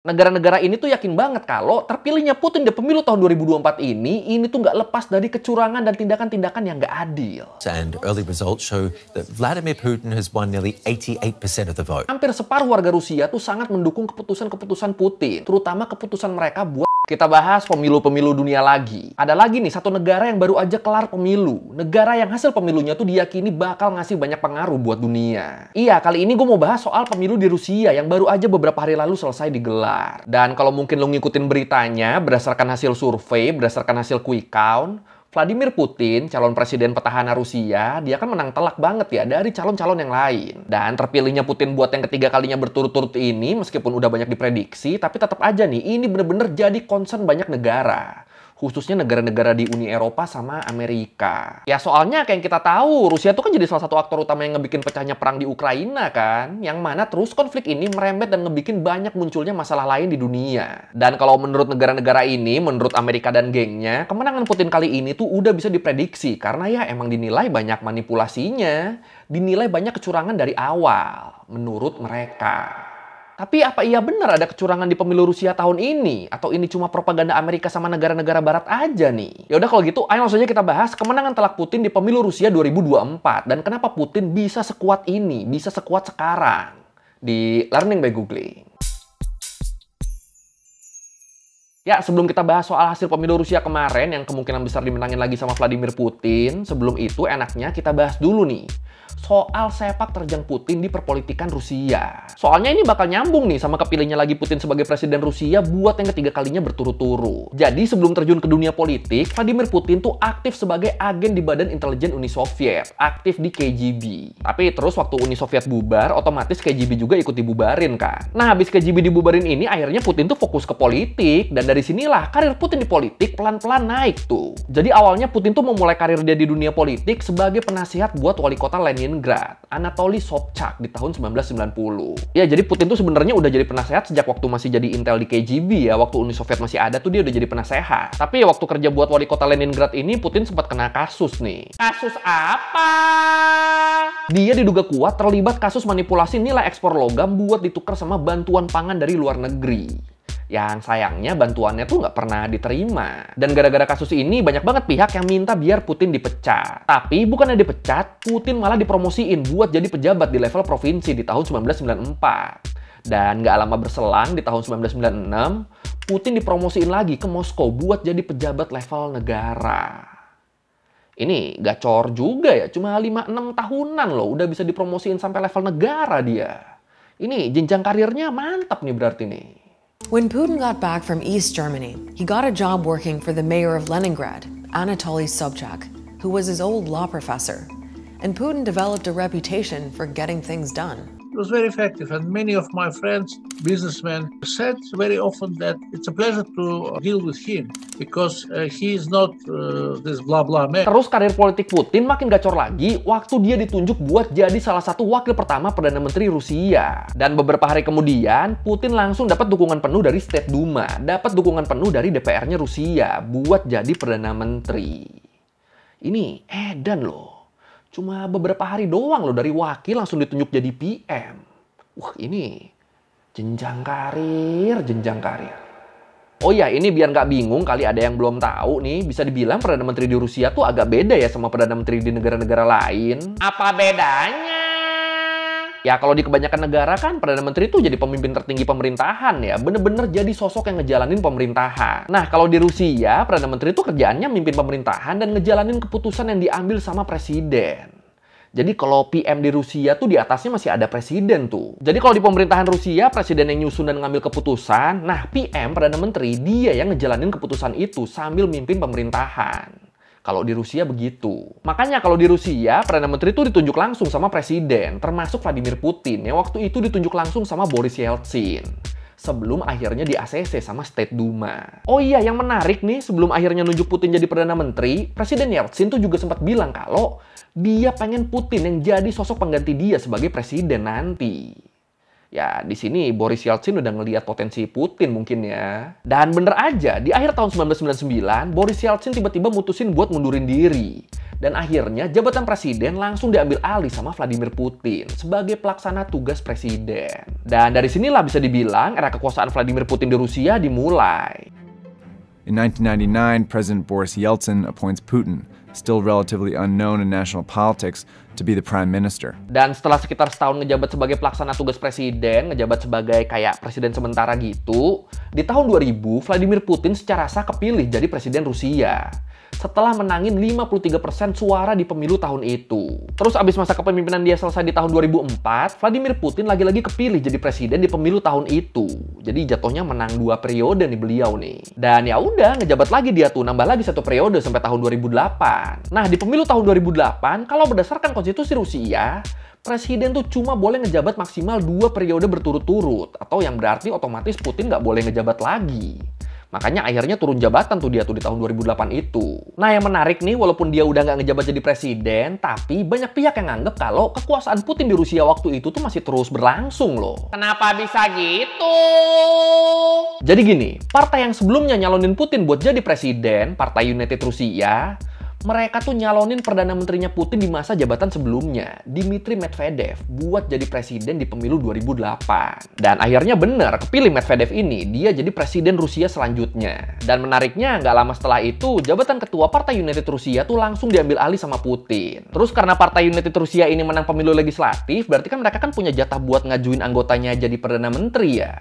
negara-negara ini tuh yakin banget kalau terpilihnya Putin di pemilu tahun 2024 ini, ini tuh nggak lepas dari kecurangan dan tindakan-tindakan yang nggak adil. And early results show that Vladimir Putin has won nearly 88% of the vote. Hampir separuh warga Rusia tuh sangat mendukung keputusan-keputusan Putin, terutama keputusan mereka buat kita bahas pemilu-pemilu dunia lagi. Ada lagi nih satu negara yang baru aja kelar pemilu. Negara yang hasil pemilunya tuh diyakini bakal ngasih banyak pengaruh buat dunia. Iya, kali ini gue mau bahas soal pemilu di Rusia yang baru aja beberapa hari lalu selesai digelar. Dan kalau mungkin lo ngikutin beritanya, berdasarkan hasil survei, berdasarkan hasil quick count, Vladimir Putin, calon presiden petahana Rusia, dia kan menang telak banget ya dari calon-calon yang lain. Dan terpilihnya Putin buat yang ketiga kalinya berturut-turut ini, meskipun udah banyak diprediksi, tapi tetap aja nih, ini bener-bener jadi concern banyak negara khususnya negara-negara di Uni Eropa sama Amerika. Ya soalnya kayak yang kita tahu, Rusia itu kan jadi salah satu aktor utama yang ngebikin pecahnya perang di Ukraina kan, yang mana terus konflik ini merembet dan ngebikin banyak munculnya masalah lain di dunia. Dan kalau menurut negara-negara ini, menurut Amerika dan gengnya, kemenangan Putin kali ini tuh udah bisa diprediksi karena ya emang dinilai banyak manipulasinya, dinilai banyak kecurangan dari awal menurut mereka. Tapi apa iya benar ada kecurangan di pemilu Rusia tahun ini? Atau ini cuma propaganda Amerika sama negara-negara barat aja nih? Ya udah kalau gitu, ayo langsung aja kita bahas kemenangan telak Putin di pemilu Rusia 2024 dan kenapa Putin bisa sekuat ini, bisa sekuat sekarang di Learning by Googling. Ya, sebelum kita bahas soal hasil pemilu Rusia kemarin yang kemungkinan besar dimenangin lagi sama Vladimir Putin, sebelum itu enaknya kita bahas dulu nih soal sepak terjang Putin di perpolitikan Rusia. Soalnya ini bakal nyambung nih sama kepilihnya lagi Putin sebagai presiden Rusia buat yang ketiga kalinya berturut-turut. Jadi sebelum terjun ke dunia politik, Vladimir Putin tuh aktif sebagai agen di Badan Intelijen Uni Soviet, aktif di KGB. Tapi terus waktu Uni Soviet bubar, otomatis KGB juga ikut dibubarin kan. Nah, habis KGB dibubarin ini akhirnya Putin tuh fokus ke politik dan dari sinilah karir Putin di politik pelan-pelan naik tuh. Jadi awalnya Putin tuh memulai karir dia di dunia politik sebagai penasihat buat wali kota Lenin Leningrad, Anatoly Sobchak di tahun 1990. Ya, jadi Putin tuh sebenarnya udah jadi penasehat sejak waktu masih jadi intel di KGB ya, waktu Uni Soviet masih ada tuh dia udah jadi penasehat. Tapi ya waktu kerja buat wali kota Leningrad ini Putin sempat kena kasus nih. Kasus apa? Dia diduga kuat terlibat kasus manipulasi nilai ekspor logam buat ditukar sama bantuan pangan dari luar negeri yang sayangnya bantuannya tuh nggak pernah diterima. Dan gara-gara kasus ini banyak banget pihak yang minta biar Putin dipecat. Tapi bukannya dipecat, Putin malah dipromosiin buat jadi pejabat di level provinsi di tahun 1994. Dan nggak lama berselang di tahun 1996, Putin dipromosiin lagi ke Moskow buat jadi pejabat level negara. Ini gacor juga ya, cuma 5-6 tahunan loh udah bisa dipromosiin sampai level negara dia. Ini jenjang karirnya mantap nih berarti nih. When Putin got back from East Germany, he got a job working for the mayor of Leningrad, Anatoly Sobchak, who was his old law professor. And Putin developed a reputation for getting things done. It was very effective, and many of my friends, businessmen, said very often that it's a pleasure to uh, deal with him because uh, he is not uh, this blah blah man. Terus karir politik Putin makin gacor lagi waktu dia ditunjuk buat jadi salah satu wakil pertama perdana menteri Rusia. Dan beberapa hari kemudian, Putin langsung dapat dukungan penuh dari State Duma, dapat dukungan penuh dari DPR-nya Rusia buat jadi perdana menteri. Ini edan loh. Cuma beberapa hari doang loh dari wakil langsung ditunjuk jadi PM. Wah ini jenjang karir, jenjang karir. Oh ya, ini biar nggak bingung kali ada yang belum tahu nih, bisa dibilang Perdana Menteri di Rusia tuh agak beda ya sama Perdana Menteri di negara-negara lain. Apa bedanya? Ya kalau di kebanyakan negara kan Perdana Menteri itu jadi pemimpin tertinggi pemerintahan ya, bener-bener jadi sosok yang ngejalanin pemerintahan. Nah kalau di Rusia, Perdana Menteri itu kerjaannya mimpin pemerintahan dan ngejalanin keputusan yang diambil sama presiden. Jadi kalau PM di Rusia tuh di atasnya masih ada presiden tuh. Jadi kalau di pemerintahan Rusia, presiden yang nyusun dan ngambil keputusan, nah PM, Perdana Menteri, dia yang ngejalanin keputusan itu sambil mimpin pemerintahan. Kalau di Rusia begitu. Makanya kalau di Rusia, Perdana Menteri itu ditunjuk langsung sama Presiden, termasuk Vladimir Putin yang waktu itu ditunjuk langsung sama Boris Yeltsin sebelum akhirnya di ACC sama State Duma. Oh iya, yang menarik nih, sebelum akhirnya nunjuk Putin jadi Perdana Menteri, Presiden Yeltsin tuh juga sempat bilang kalau dia pengen Putin yang jadi sosok pengganti dia sebagai presiden nanti. Ya, di sini Boris Yeltsin udah ngelihat potensi Putin mungkin ya. Dan bener aja, di akhir tahun 1999, Boris Yeltsin tiba-tiba mutusin buat mundurin diri. Dan akhirnya jabatan presiden langsung diambil alih sama Vladimir Putin sebagai pelaksana tugas presiden. Dan dari sinilah bisa dibilang era kekuasaan Vladimir Putin di Rusia dimulai. In 1999, President Boris Yeltsin appoints Putin, still relatively unknown in national politics, to be the prime minister. Dan setelah sekitar setahun ngejabat sebagai pelaksana tugas presiden, ngejabat sebagai kayak presiden sementara gitu, di tahun 2000 Vladimir Putin secara sah kepilih jadi presiden Rusia setelah menangin 53% suara di pemilu tahun itu. Terus abis masa kepemimpinan dia selesai di tahun 2004, Vladimir Putin lagi-lagi kepilih jadi presiden di pemilu tahun itu. Jadi jatuhnya menang dua periode nih beliau nih. Dan ya udah ngejabat lagi dia tuh nambah lagi satu periode sampai tahun 2008. Nah di pemilu tahun 2008 kalau berdasarkan konstitusi Rusia presiden tuh cuma boleh ngejabat maksimal dua periode berturut-turut, atau yang berarti otomatis Putin nggak boleh ngejabat lagi. Makanya akhirnya turun jabatan tuh dia tuh di tahun 2008 itu. Nah yang menarik nih, walaupun dia udah nggak ngejabat jadi presiden, tapi banyak pihak yang nganggep kalau kekuasaan Putin di Rusia waktu itu tuh masih terus berlangsung loh. Kenapa bisa gitu? Jadi gini, partai yang sebelumnya nyalonin Putin buat jadi presiden, Partai United Rusia, mereka tuh nyalonin Perdana Menterinya Putin di masa jabatan sebelumnya, Dmitry Medvedev, buat jadi presiden di pemilu 2008. Dan akhirnya bener, kepilih Medvedev ini, dia jadi presiden Rusia selanjutnya. Dan menariknya, nggak lama setelah itu, jabatan ketua Partai United Rusia tuh langsung diambil alih sama Putin. Terus karena Partai United Rusia ini menang pemilu legislatif, berarti kan mereka kan punya jatah buat ngajuin anggotanya jadi Perdana Menteri ya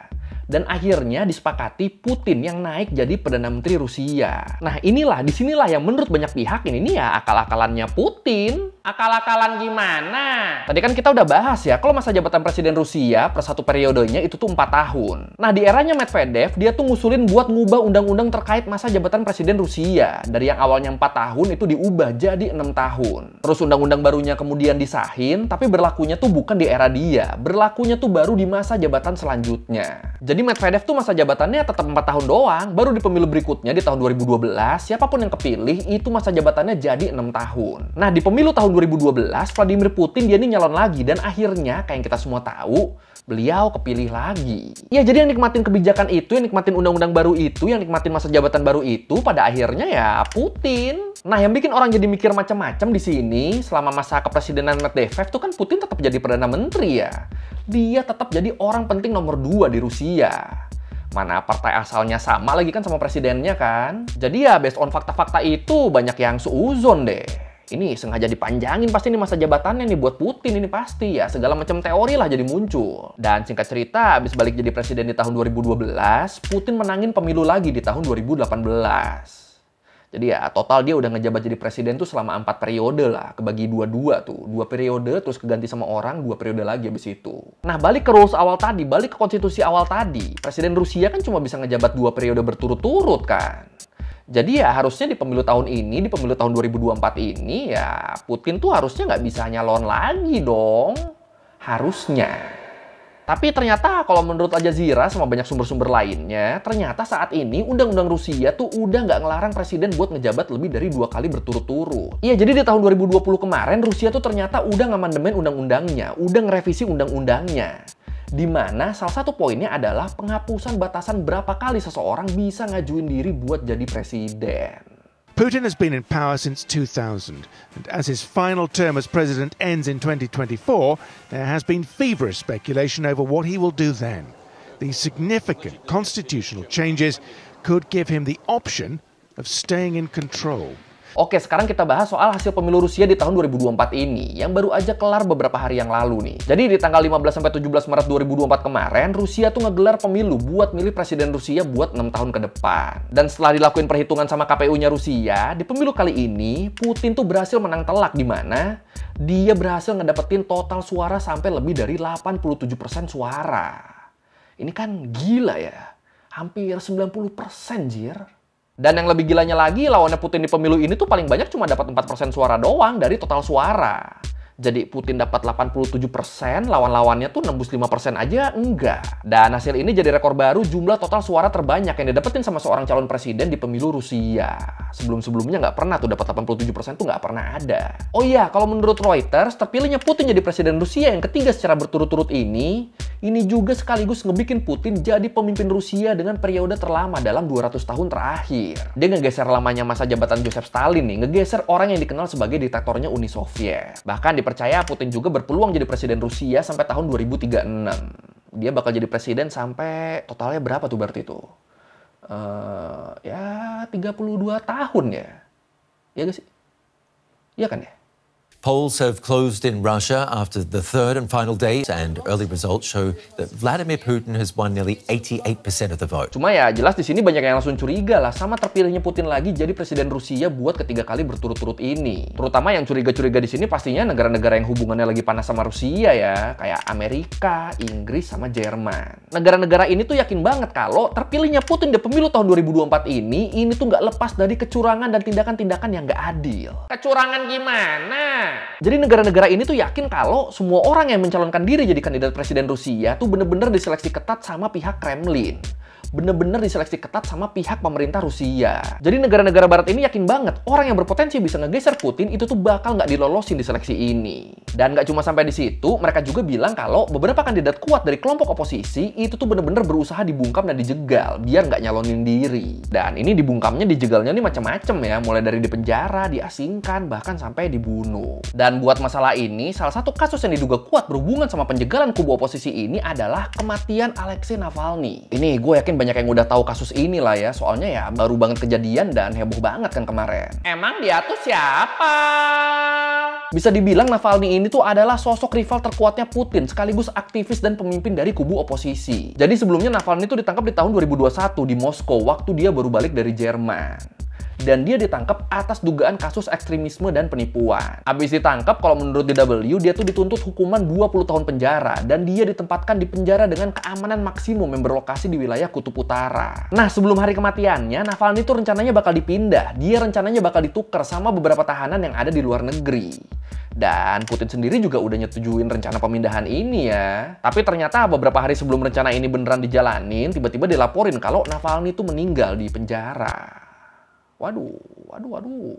dan akhirnya disepakati Putin yang naik jadi Perdana Menteri Rusia. Nah inilah, disinilah yang menurut banyak pihak ini, ini ya akal-akalannya Putin akal-akalan gimana? Tadi kan kita udah bahas ya, kalau masa jabatan presiden Rusia per satu periodenya itu tuh 4 tahun. Nah, di eranya Medvedev, dia tuh ngusulin buat ngubah undang-undang terkait masa jabatan presiden Rusia. Dari yang awalnya 4 tahun itu diubah jadi 6 tahun. Terus undang-undang barunya kemudian disahin, tapi berlakunya tuh bukan di era dia. Berlakunya tuh baru di masa jabatan selanjutnya. Jadi Medvedev tuh masa jabatannya tetap 4 tahun doang, baru di pemilu berikutnya di tahun 2012, siapapun yang kepilih itu masa jabatannya jadi 6 tahun. Nah, di pemilu tahun tahun 2012 Vladimir Putin dia ini nyalon lagi dan akhirnya kayak yang kita semua tahu beliau kepilih lagi. Ya jadi yang nikmatin kebijakan itu, yang nikmatin undang-undang baru itu, yang nikmatin masa jabatan baru itu pada akhirnya ya Putin. Nah yang bikin orang jadi mikir macam-macam di sini selama masa kepresidenan Medvedev tuh kan Putin tetap jadi perdana menteri ya. Dia tetap jadi orang penting nomor dua di Rusia mana partai asalnya sama lagi kan sama presidennya kan. Jadi ya based on fakta-fakta itu banyak yang suuzon deh ini sengaja dipanjangin pasti ini masa jabatannya nih buat Putin ini pasti ya segala macam teori lah jadi muncul. Dan singkat cerita abis balik jadi presiden di tahun 2012, Putin menangin pemilu lagi di tahun 2018. Jadi ya total dia udah ngejabat jadi presiden tuh selama empat periode lah. Kebagi dua-dua tuh. Dua periode terus keganti sama orang, dua periode lagi abis itu. Nah balik ke rules awal tadi, balik ke konstitusi awal tadi. Presiden Rusia kan cuma bisa ngejabat dua periode berturut-turut kan. Jadi ya harusnya di pemilu tahun ini, di pemilu tahun 2024 ini ya Putin tuh harusnya nggak bisa nyalon lagi dong. Harusnya. Tapi ternyata kalau menurut Al Jazeera sama banyak sumber-sumber lainnya, ternyata saat ini undang-undang Rusia tuh udah nggak ngelarang presiden buat ngejabat lebih dari dua kali berturut-turut. Iya, jadi di tahun 2020 kemarin Rusia tuh ternyata udah ngamandemen undang-undangnya, udah ngerevisi undang-undangnya di mana salah satu poinnya adalah penghapusan batasan berapa kali seseorang bisa ngajuin diri buat jadi presiden. Putin has been in power since 2000, and as his final term as president ends in 2024, there has been feverish speculation over what he will do then. These significant constitutional changes could give him the option of staying in control. Oke, sekarang kita bahas soal hasil pemilu Rusia di tahun 2024 ini yang baru aja kelar beberapa hari yang lalu nih. Jadi di tanggal 15 sampai 17 Maret 2024 kemarin, Rusia tuh ngegelar pemilu buat milih presiden Rusia buat 6 tahun ke depan. Dan setelah dilakuin perhitungan sama KPU-nya Rusia, di pemilu kali ini Putin tuh berhasil menang telak di mana dia berhasil ngedapetin total suara sampai lebih dari 87% suara. Ini kan gila ya. Hampir 90% jir. Dan yang lebih gilanya lagi, lawannya Putin di pemilu ini tuh paling banyak cuma dapat 4% suara doang dari total suara. Jadi Putin dapat 87%, lawan-lawannya tuh nembus 5% aja enggak. Dan hasil ini jadi rekor baru jumlah total suara terbanyak yang didapetin sama seorang calon presiden di pemilu Rusia. Sebelum-sebelumnya nggak pernah tuh dapat 87% tuh nggak pernah ada. Oh iya, kalau menurut Reuters, terpilihnya Putin jadi presiden Rusia yang ketiga secara berturut-turut ini, ini juga sekaligus ngebikin Putin jadi pemimpin Rusia dengan periode terlama dalam 200 tahun terakhir. Dia ngegeser lamanya masa jabatan Joseph Stalin nih, ngegeser orang yang dikenal sebagai diktatornya Uni Soviet. Bahkan di percaya Putin juga berpeluang jadi presiden Rusia sampai tahun 2036. Dia bakal jadi presiden sampai totalnya berapa tuh berarti itu? Uh, eh, ya 32 tahun ya. ya gak sih? Iya kan ya? Polls have closed in Russia after the third and final day, and early results show that Vladimir Putin has won nearly 88% of the vote. Cuma ya jelas di sini banyak yang langsung curiga lah sama terpilihnya Putin lagi jadi presiden Rusia buat ketiga kali berturut-turut ini. Terutama yang curiga-curiga di sini pastinya negara-negara yang hubungannya lagi panas sama Rusia ya, kayak Amerika, Inggris sama Jerman. Negara-negara ini tuh yakin banget kalau terpilihnya Putin di pemilu tahun 2024 ini, ini tuh nggak lepas dari kecurangan dan tindakan-tindakan yang nggak adil. Kecurangan gimana? Jadi negara-negara ini tuh yakin kalau semua orang yang mencalonkan diri jadi kandidat presiden Rusia tuh bener-bener diseleksi ketat sama pihak Kremlin bener-bener diseleksi ketat sama pihak pemerintah Rusia. Jadi negara-negara barat ini yakin banget orang yang berpotensi bisa ngegeser Putin itu tuh bakal nggak dilolosin di seleksi ini. Dan nggak cuma sampai di situ, mereka juga bilang kalau beberapa kandidat kuat dari kelompok oposisi itu tuh bener-bener berusaha dibungkam dan dijegal biar nggak nyalonin diri. Dan ini dibungkamnya, dijegalnya ini macam-macam ya, mulai dari dipenjara, diasingkan, bahkan sampai dibunuh. Dan buat masalah ini, salah satu kasus yang diduga kuat berhubungan sama penjegalan kubu oposisi ini adalah kematian Alexei Navalny. Ini gue yakin banyak yang udah tahu kasus ini lah ya. Soalnya ya baru banget kejadian dan heboh banget kan kemarin. Emang dia tuh siapa? Bisa dibilang Navalny ini tuh adalah sosok rival terkuatnya Putin sekaligus aktivis dan pemimpin dari kubu oposisi. Jadi sebelumnya Navalny itu ditangkap di tahun 2021 di Moskow waktu dia baru balik dari Jerman dan dia ditangkap atas dugaan kasus ekstremisme dan penipuan. Habis ditangkap, kalau menurut DW, dia tuh dituntut hukuman 20 tahun penjara dan dia ditempatkan di penjara dengan keamanan maksimum yang berlokasi di wilayah Kutub Utara. Nah, sebelum hari kematiannya, Navalny tuh rencananya bakal dipindah. Dia rencananya bakal ditukar sama beberapa tahanan yang ada di luar negeri. Dan Putin sendiri juga udah nyetujuin rencana pemindahan ini ya. Tapi ternyata beberapa hari sebelum rencana ini beneran dijalanin, tiba-tiba dilaporin kalau Navalny itu meninggal di penjara. Waduh, waduh, waduh.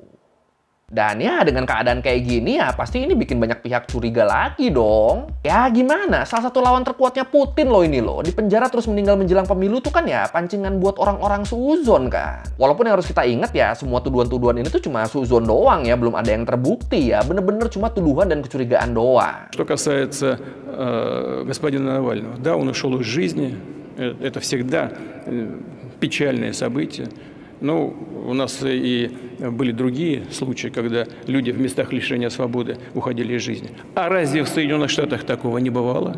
Dan ya dengan keadaan kayak gini ya pasti ini bikin banyak pihak curiga lagi dong. Ya gimana, salah satu lawan terkuatnya Putin loh ini loh. Di penjara terus meninggal menjelang pemilu tuh kan ya pancingan buat orang-orang suzon kan. Walaupun yang harus kita ingat ya semua tuduhan-tuduhan ini tuh cuma suzon doang ya. Belum ada yang terbukti ya. Bener-bener cuma tuduhan dan kecurigaan doang. Что касается э, господина Навального, да, он ушел из жизни. Э, это всегда э, печальное событие. Ну, у нас и были другие случаи, когда люди в местах лишения свободы уходили из жизни. А разве в Соединенных Штатах такого не бывало?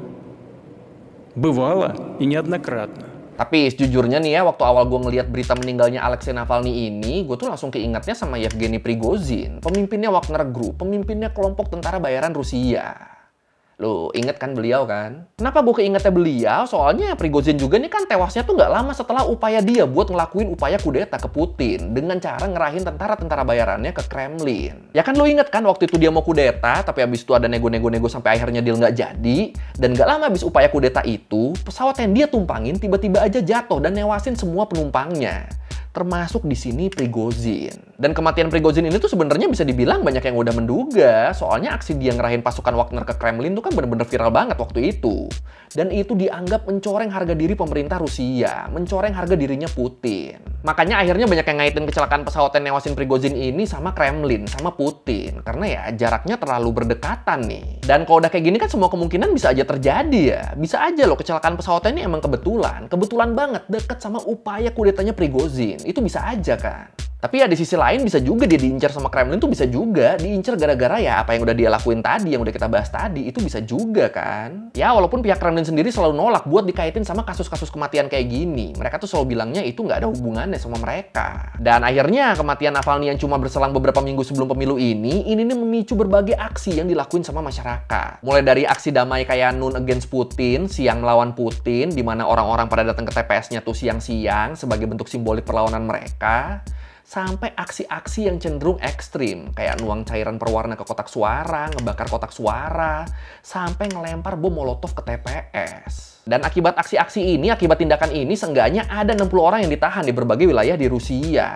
Бывало и неоднократно. Tapi sejujurnya nih ya, waktu awal gue ngelihat berita meninggalnya Alexei Navalny ini, gue tuh langsung keingetnya sama Yevgeny Prigozhin, pemimpinnya Wagner Group, pemimpinnya kelompok tentara bayaran Rusia. Lu inget kan beliau kan? Kenapa gue keingetnya beliau? Soalnya Prigozhin juga nih kan tewasnya tuh nggak lama setelah upaya dia buat ngelakuin upaya kudeta ke Putin dengan cara ngerahin tentara-tentara bayarannya ke Kremlin. Ya kan lu inget kan waktu itu dia mau kudeta, tapi abis itu ada nego-nego-nego sampai akhirnya deal nggak jadi. Dan nggak lama abis upaya kudeta itu, pesawat yang dia tumpangin tiba-tiba aja jatuh dan newasin semua penumpangnya. Termasuk di sini Prigozhin. Dan kematian Prigozhin ini tuh sebenarnya bisa dibilang banyak yang udah menduga, soalnya aksi dia ngerahin pasukan Wagner ke Kremlin tuh kan bener-bener viral banget waktu itu. Dan itu dianggap mencoreng harga diri pemerintah Rusia, mencoreng harga dirinya Putin. Makanya akhirnya banyak yang ngaitin kecelakaan pesawat yang newasin Prigozhin ini sama Kremlin, sama Putin. Karena ya jaraknya terlalu berdekatan nih. Dan kalau udah kayak gini kan semua kemungkinan bisa aja terjadi ya. Bisa aja loh kecelakaan pesawat ini emang kebetulan. Kebetulan banget deket sama upaya kudetanya Prigozhin. Itu bisa aja kan. Tapi ya di sisi lain bisa juga dia diincar sama Kremlin tuh bisa juga diincar gara-gara ya apa yang udah dia lakuin tadi, yang udah kita bahas tadi itu bisa juga kan. Ya walaupun pihak Kremlin sendiri selalu nolak buat dikaitin sama kasus-kasus kematian kayak gini. Mereka tuh selalu bilangnya itu nggak ada hubungannya sama mereka. Dan akhirnya kematian Navalny yang cuma berselang beberapa minggu sebelum pemilu ini, ini nih memicu berbagai aksi yang dilakuin sama masyarakat. Mulai dari aksi damai kayak Nun Against Putin, siang melawan Putin, di mana orang-orang pada datang ke TPS-nya tuh siang-siang sebagai bentuk simbolik perlawanan mereka sampai aksi-aksi yang cenderung ekstrim, kayak nuang cairan perwarna ke kotak suara, ngebakar kotak suara, sampai ngelempar bom molotov ke TPS. Dan akibat aksi-aksi ini, akibat tindakan ini, seenggaknya ada 60 orang yang ditahan di berbagai wilayah di Rusia.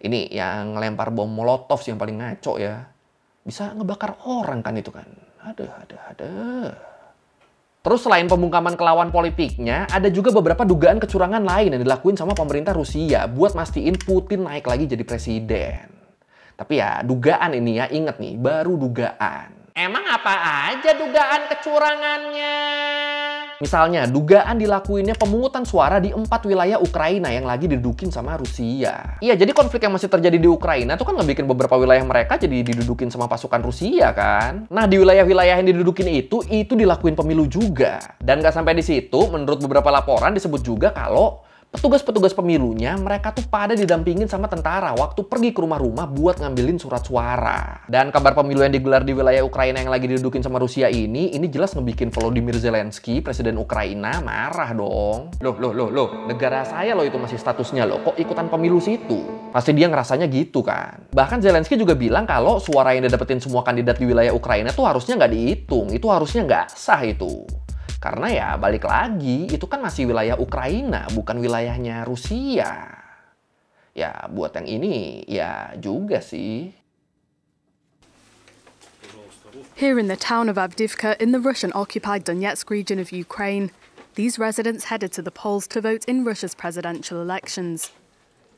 Ini yang ngelempar bom molotov sih yang paling ngaco ya. Bisa ngebakar orang kan itu kan. Aduh, aduh, aduh. Terus selain pembungkaman kelawan politiknya, ada juga beberapa dugaan kecurangan lain yang dilakuin sama pemerintah Rusia buat mastiin Putin naik lagi jadi presiden. Tapi ya, dugaan ini ya, inget nih, baru dugaan. Emang apa aja dugaan kecurangannya? Misalnya, dugaan dilakuinnya pemungutan suara di empat wilayah Ukraina yang lagi didudukin sama Rusia. Iya, jadi konflik yang masih terjadi di Ukraina itu kan ngebikin beberapa wilayah mereka jadi didudukin sama pasukan Rusia kan. Nah, di wilayah-wilayah yang didudukin itu, itu dilakuin pemilu juga. Dan nggak sampai di situ, menurut beberapa laporan disebut juga kalau petugas-petugas pemilunya mereka tuh pada didampingin sama tentara waktu pergi ke rumah-rumah buat ngambilin surat suara. Dan kabar pemilu yang digelar di wilayah Ukraina yang lagi didudukin sama Rusia ini, ini jelas ngebikin Volodymyr Zelensky, presiden Ukraina, marah dong. Loh, loh, loh, loh, negara saya loh itu masih statusnya loh, kok ikutan pemilu situ? Pasti dia ngerasanya gitu kan. Bahkan Zelensky juga bilang kalau suara yang didapetin semua kandidat di wilayah Ukraina tuh harusnya nggak dihitung, itu harusnya nggak sah itu. Karena ya balik lagi, itu kan masih wilayah Ukraina, bukan wilayahnya Rusia. Ya buat yang ini, ya juga sih. Here in the town of Avdivka in the Russian occupied Donetsk region of Ukraine, these residents headed to the polls to vote in Russia's presidential elections.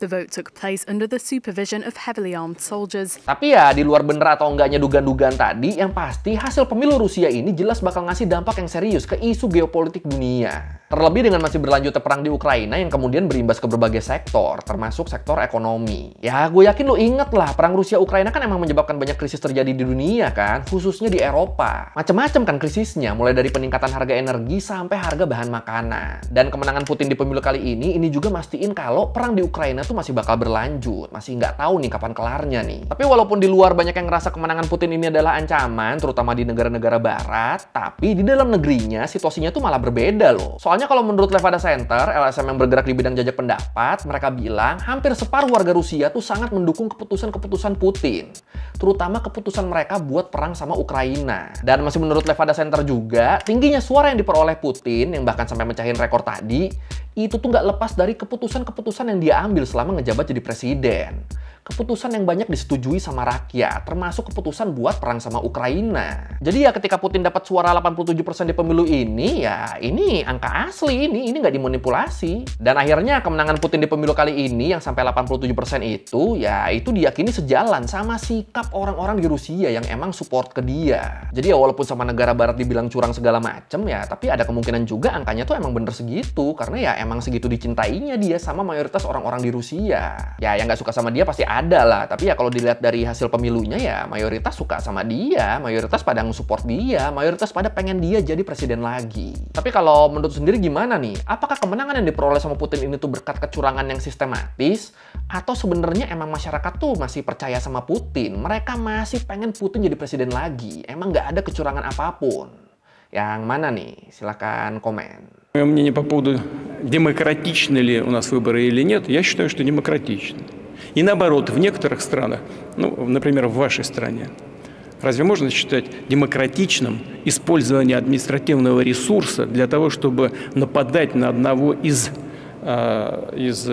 The vote took place under the supervision of heavily armed soldiers. Tapi ya, di luar bener atau enggaknya dugaan-dugaan tadi, yang pasti hasil pemilu Rusia ini jelas bakal ngasih dampak yang serius ke isu geopolitik dunia. Terlebih dengan masih berlanjutnya perang di Ukraina yang kemudian berimbas ke berbagai sektor, termasuk sektor ekonomi. Ya, gue yakin lo inget lah, perang Rusia-Ukraina kan emang menyebabkan banyak krisis terjadi di dunia kan, khususnya di Eropa. Macam-macam kan krisisnya, mulai dari peningkatan harga energi sampai harga bahan makanan. Dan kemenangan Putin di pemilu kali ini, ini juga mastiin kalau perang di Ukraina tuh masih bakal berlanjut, masih nggak tahu nih kapan kelarnya nih. Tapi walaupun di luar banyak yang ngerasa kemenangan Putin ini adalah ancaman, terutama di negara-negara barat, tapi di dalam negerinya situasinya tuh malah berbeda loh. Soalnya kalau menurut Levada Center, LSM yang bergerak di bidang jajak pendapat, mereka bilang hampir separuh warga Rusia tuh sangat mendukung keputusan-keputusan Putin. Terutama keputusan mereka buat perang sama Ukraina. Dan masih menurut Levada Center juga, tingginya suara yang diperoleh Putin, yang bahkan sampai mencahin rekor tadi, itu tuh nggak lepas dari keputusan-keputusan yang dia ambil selama ngejabat jadi presiden keputusan yang banyak disetujui sama rakyat, termasuk keputusan buat perang sama Ukraina. Jadi ya ketika Putin dapat suara 87% di pemilu ini, ya ini angka asli, ini ini nggak dimanipulasi. Dan akhirnya kemenangan Putin di pemilu kali ini yang sampai 87% itu, ya itu diyakini sejalan sama sikap orang-orang di Rusia yang emang support ke dia. Jadi ya walaupun sama negara barat dibilang curang segala macem ya, tapi ada kemungkinan juga angkanya tuh emang bener segitu, karena ya emang segitu dicintainya dia sama mayoritas orang-orang di Rusia. Ya yang nggak suka sama dia pasti ada lah. Tapi ya kalau dilihat dari hasil pemilunya ya mayoritas suka sama dia, mayoritas pada nge-support dia, mayoritas pada pengen dia jadi presiden lagi. Tapi kalau menurut sendiri gimana nih? Apakah kemenangan yang diperoleh sama Putin ini tuh berkat kecurangan yang sistematis? Atau sebenarnya emang masyarakat tuh masih percaya sama Putin? Mereka masih pengen Putin jadi presiden lagi? Emang nggak ada kecurangan apapun? Yang mana nih? Silahkan komen. Мое мнение по поводу демократичны ли у нас выборы или нет, я считаю, что демократичны. И наоборот, в некоторых странах, ну, например, в вашей стране, Разве можно считать демократичным использование административного ресурса для того, чтобы нападать на одного из, а, из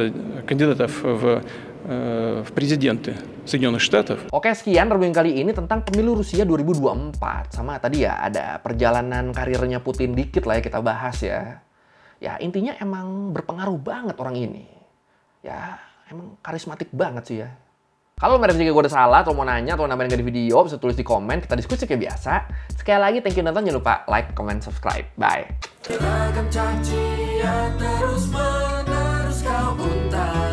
кандидатов в э, в президенты Соединенных Штатов. Oke, sekian reviewing kali ini tentang pemilu Rusia 2024. Sama tadi ya, ada perjalanan karirnya Putin dikit lah ya kita bahas ya. Ya, intinya emang berpengaruh banget orang ini. Ya, emang karismatik banget sih ya. Kalau mereka jika gue udah salah atau mau nanya atau nambahin ke di video, bisa tulis di komen, kita diskusi kayak biasa. Sekali lagi, thank you nonton, jangan lupa like, comment, subscribe. Bye. Kan terus menerus kau